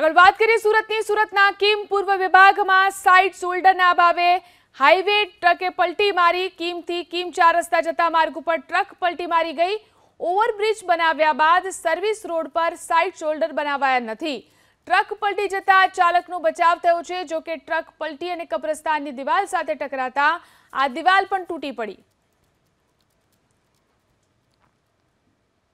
अगर बात करें सूरतની સુરતના કીમ પૂર્વ વિભાગમાં સાઇડ શોલ્ડર ન બાવે હાઈવે ટકે પલ્ટી મારી કીમતી કીમ ચાર રસ્તા જતા માર્ગ ઉપર ટ્રક પલ્ટી મારી ગઈ ઓવરબ્રિજ બનાવ્યા બાદ સર્વિસ રોડ પર સાઇડ શોલ્ડર બનાવાયા નથી ટ્રક પલ્ટી જતાં ચાલકનો બચાવ થયો છે જો કે ટ્રક પલ્ટી અને કપ્રસ્થાનની દિવાલ સાથે ટકરાતા આ દિવાલ પણ તૂટી પડી